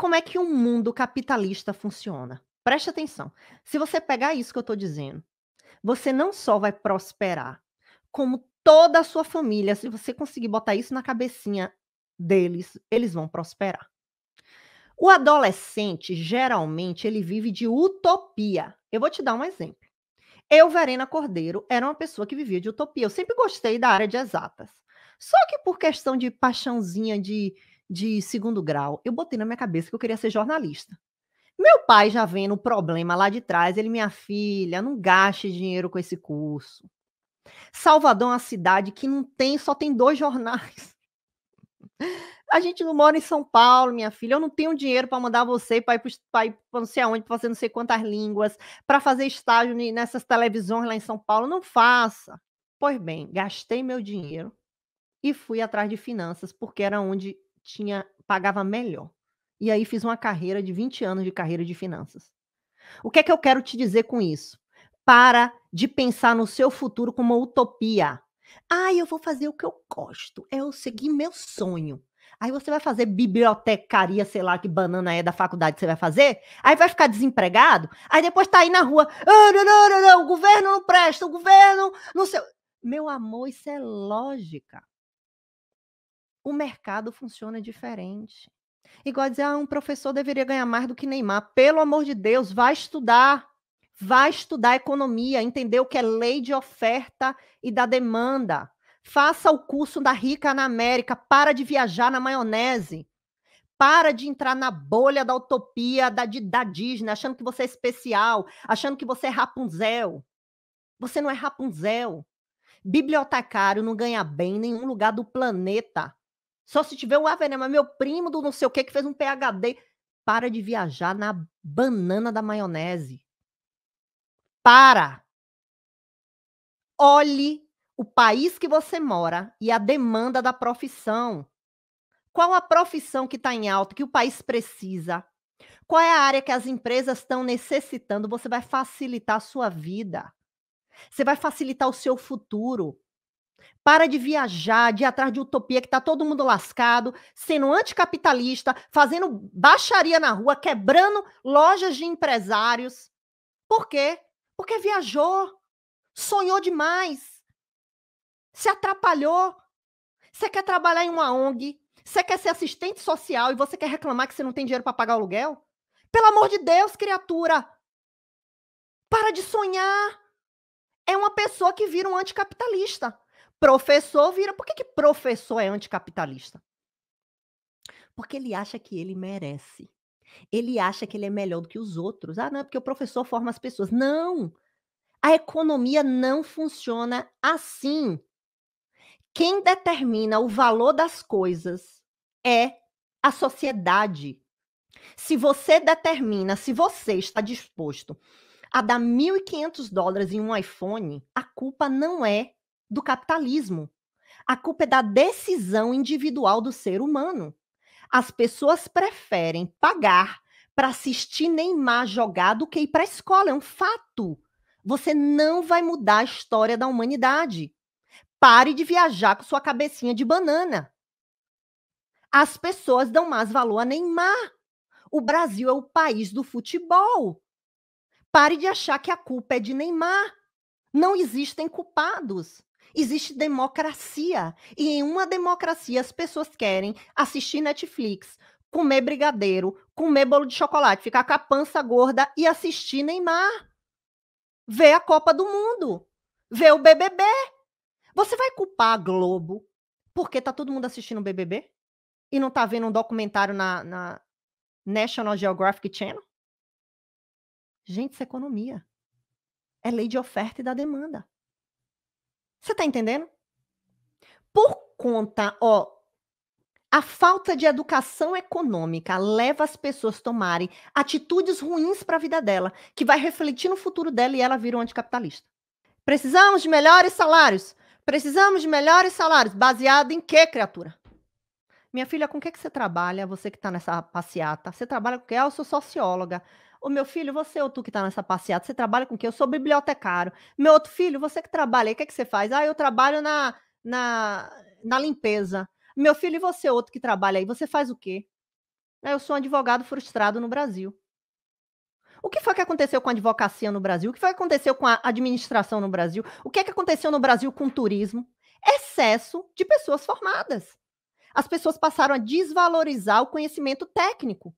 como é que o um mundo capitalista funciona. Preste atenção. Se você pegar isso que eu estou dizendo, você não só vai prosperar, como toda a sua família, se você conseguir botar isso na cabecinha deles, eles vão prosperar. O adolescente, geralmente, ele vive de utopia. Eu vou te dar um exemplo. Eu, Verena Cordeiro, era uma pessoa que vivia de utopia. Eu sempre gostei da área de exatas. Só que por questão de paixãozinha de, de segundo grau, eu botei na minha cabeça que eu queria ser jornalista. Meu pai já vendo o problema lá de trás, ele, minha filha, não gaste dinheiro com esse curso. Salvador é uma cidade que não tem, só tem dois jornais. A gente não mora em São Paulo, minha filha. Eu não tenho dinheiro para mandar você para ir para não sei aonde, para fazer não sei quantas línguas, para fazer estágio nessas televisões lá em São Paulo. Não faça. Pois bem, gastei meu dinheiro e fui atrás de finanças, porque era onde tinha pagava melhor. E aí fiz uma carreira de 20 anos de carreira de finanças. O que é que eu quero te dizer com isso? Para de pensar no seu futuro como uma utopia. Ah, eu vou fazer o que eu gosto, é eu seguir meu sonho. Aí você vai fazer bibliotecaria, sei lá que banana é da faculdade que você vai fazer, aí vai ficar desempregado, aí depois tá aí na rua, ah, não, não, não, não, o governo não presta, o governo não sei. Meu amor, isso é lógica o mercado funciona diferente. Igual dizer, ah, um professor deveria ganhar mais do que Neymar. Pelo amor de Deus, vai estudar. Vai estudar economia, entender o que é lei de oferta e da demanda. Faça o curso da Rica na América. Para de viajar na maionese. Para de entrar na bolha da utopia da, da Disney, achando que você é especial, achando que você é Rapunzel. Você não é Rapunzel. Bibliotecário não ganha bem em nenhum lugar do planeta. Só se tiver um, ah, mas é meu primo do não sei o que que fez um PHD. Para de viajar na banana da maionese. Para! Olhe o país que você mora e a demanda da profissão. Qual a profissão que está em alta, que o país precisa? Qual é a área que as empresas estão necessitando? Você vai facilitar a sua vida. Você vai facilitar o seu futuro. Para de viajar, de ir atrás de utopia, que está todo mundo lascado, sendo anticapitalista, fazendo baixaria na rua, quebrando lojas de empresários. Por quê? Porque viajou, sonhou demais, se atrapalhou. Você quer trabalhar em uma ONG, você quer ser assistente social e você quer reclamar que você não tem dinheiro para pagar o aluguel? Pelo amor de Deus, criatura! Para de sonhar! É uma pessoa que vira um anticapitalista. Professor vira. Por que, que professor é anticapitalista? Porque ele acha que ele merece. Ele acha que ele é melhor do que os outros. Ah, não, é porque o professor forma as pessoas. Não! A economia não funciona assim. Quem determina o valor das coisas é a sociedade. Se você determina, se você está disposto a dar 1.500 dólares em um iPhone, a culpa não é do capitalismo. A culpa é da decisão individual do ser humano. As pessoas preferem pagar para assistir Neymar jogar do que ir para a escola. É um fato. Você não vai mudar a história da humanidade. Pare de viajar com sua cabecinha de banana. As pessoas dão mais valor a Neymar. O Brasil é o país do futebol. Pare de achar que a culpa é de Neymar. Não existem culpados. Existe democracia. E em uma democracia as pessoas querem assistir Netflix, comer brigadeiro, comer bolo de chocolate, ficar com a pança gorda e assistir Neymar. Ver a Copa do Mundo. Ver o BBB. Você vai culpar a Globo porque tá todo mundo assistindo o BBB? E não tá vendo um documentário na, na National Geographic Channel? Gente, isso é economia. É lei de oferta e da demanda. Você tá entendendo? Por conta, ó, a falta de educação econômica leva as pessoas a tomarem atitudes ruins para a vida dela, que vai refletir no futuro dela e ela vira um anticapitalista. Precisamos de melhores salários. Precisamos de melhores salários. Baseado em quê, criatura? Minha filha, com que, que você trabalha? Você que está nessa passeata. Você trabalha com o quê? Ah, eu sou socióloga. O meu filho, você é ou tu que está nessa passeata, você trabalha com o quê? Eu sou bibliotecário. Meu outro filho, você que trabalha aí, o que, é que você faz? Ah, eu trabalho na, na, na limpeza. Meu filho, e você outro que trabalha aí, você faz o quê? Ah, eu sou um advogado frustrado no Brasil. O que foi que aconteceu com a advocacia no Brasil? O que foi que aconteceu com a administração no Brasil? O que é que aconteceu no Brasil com o turismo? Excesso de pessoas formadas. As pessoas passaram a desvalorizar o conhecimento técnico.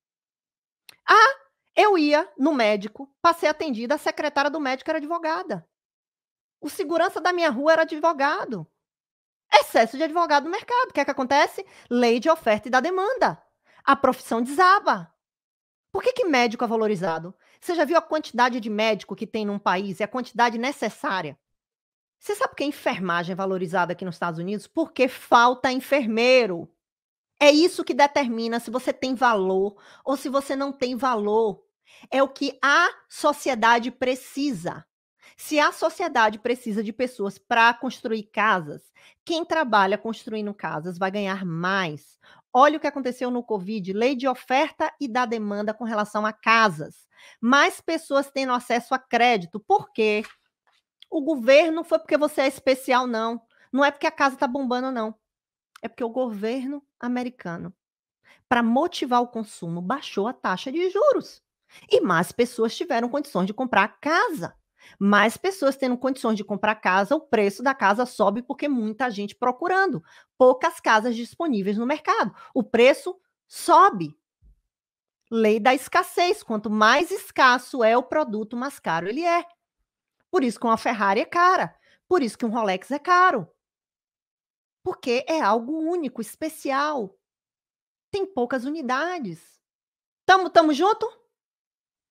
Ah, eu ia no médico, passei atendida, a secretária do médico era advogada. O segurança da minha rua era advogado. Excesso de advogado no mercado. O que é que acontece? Lei de oferta e da demanda. A profissão desaba. Por que, que médico é valorizado? Você já viu a quantidade de médico que tem num país e a quantidade necessária? Você sabe por que enfermagem é valorizada aqui nos Estados Unidos? Porque falta enfermeiro. É isso que determina se você tem valor ou se você não tem valor. É o que a sociedade precisa. Se a sociedade precisa de pessoas para construir casas, quem trabalha construindo casas vai ganhar mais. Olha o que aconteceu no Covid, lei de oferta e da demanda com relação a casas. Mais pessoas tendo acesso a crédito. Por quê? O governo foi porque você é especial, não. Não é porque a casa está bombando, não. É porque o governo americano, para motivar o consumo, baixou a taxa de juros. E mais pessoas tiveram condições de comprar casa. Mais pessoas tendo condições de comprar casa, o preço da casa sobe porque muita gente procurando. Poucas casas disponíveis no mercado. O preço sobe. Lei da escassez. Quanto mais escasso é o produto, mais caro ele é. Por isso que uma Ferrari é cara. Por isso que um Rolex é caro porque é algo único, especial. Tem poucas unidades. Tamo, tamo junto?